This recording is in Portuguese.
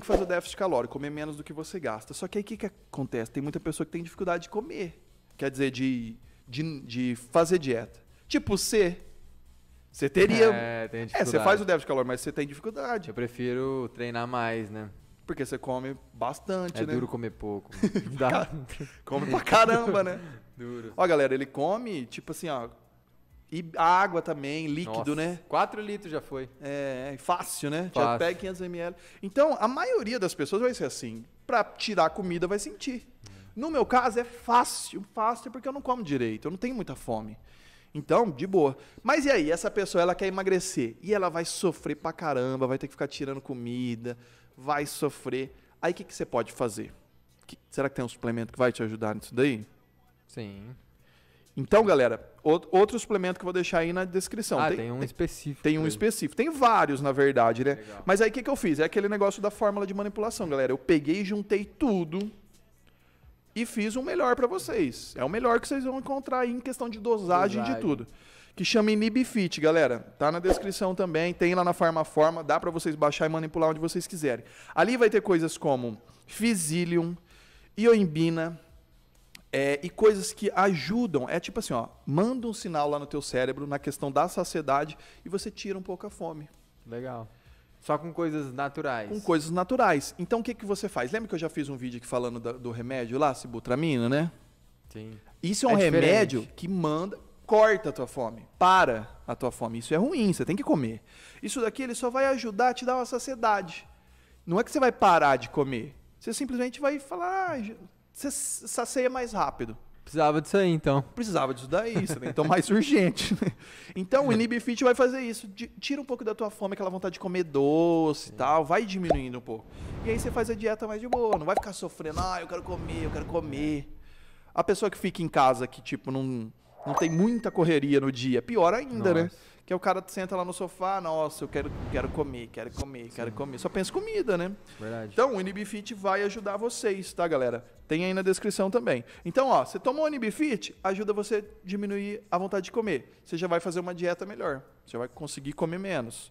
que fazer o déficit calórico, comer menos do que você gasta. Só que aí o que, que acontece? Tem muita pessoa que tem dificuldade de comer. Quer dizer, de, de, de fazer dieta. Tipo C. Você teria. É, tem dificuldade. É, você faz o déficit calórico, mas você tem dificuldade. Eu prefiro treinar mais, né? Porque você come bastante, é né? É duro comer pouco. Dá. come pra caramba, né? Duro. Ó, galera, ele come, tipo assim, ó, e água também, líquido, Nossa, né? 4 litros já foi. É, é fácil, né? Fácil. Já pega 500 ml. Então, a maioria das pessoas vai ser assim. Para tirar a comida, vai sentir. No meu caso, é fácil. Fácil porque eu não como direito. Eu não tenho muita fome. Então, de boa. Mas e aí? Essa pessoa, ela quer emagrecer. E ela vai sofrer pra caramba. Vai ter que ficar tirando comida. Vai sofrer. Aí, o que, que você pode fazer? Que, será que tem um suplemento que vai te ajudar nisso daí? Sim. Então, galera, outro suplemento que eu vou deixar aí na descrição. Ah, tem, tem um específico. Tem um específico. Tem vários, na verdade, né? Legal. Mas aí o que, que eu fiz? É aquele negócio da fórmula de manipulação, galera. Eu peguei, juntei tudo e fiz o melhor para vocês. É o melhor que vocês vão encontrar aí em questão de dosagem, dosagem. de tudo. Que chama Inibifit, galera. Tá na descrição também, tem lá na Farmaforma, dá para vocês baixar e manipular onde vocês quiserem. Ali vai ter coisas como Fizilium, Ioimbina, é, e coisas que ajudam, é tipo assim, ó, manda um sinal lá no teu cérebro na questão da saciedade e você tira um pouco a fome. Legal. Só com coisas naturais. Com coisas naturais. Então o que, que você faz? Lembra que eu já fiz um vídeo aqui falando do, do remédio lá, cibutramina, né? Sim. Isso é um é remédio diferente. que manda, corta a tua fome, para a tua fome. Isso é ruim, você tem que comer. Isso daqui ele só vai ajudar a te dar uma saciedade. Não é que você vai parar de comer. Você simplesmente vai falar, ah, você sacia mais rápido. Precisava disso aí, então. Precisava disso daí, então mais urgente. Né? Então, o Inibifit vai fazer isso. Tira um pouco da tua fome, aquela vontade de comer doce e tal, vai diminuindo um pouco. E aí você faz a dieta mais de boa, não vai ficar sofrendo, ah, eu quero comer, eu quero comer. A pessoa que fica em casa, que tipo, não, não tem muita correria no dia. Pior ainda, né? nossa. né? Que é o cara senta lá no sofá, nossa, eu quero, quero comer, quero comer, Sim. quero comer. Só pensa comida, né? Verdade. Então, o Inibifit vai ajudar vocês, tá, galera? Tem aí na descrição também. Então, ó, você toma o Inibifit, ajuda você a diminuir a vontade de comer. Você já vai fazer uma dieta melhor. Você vai conseguir comer menos.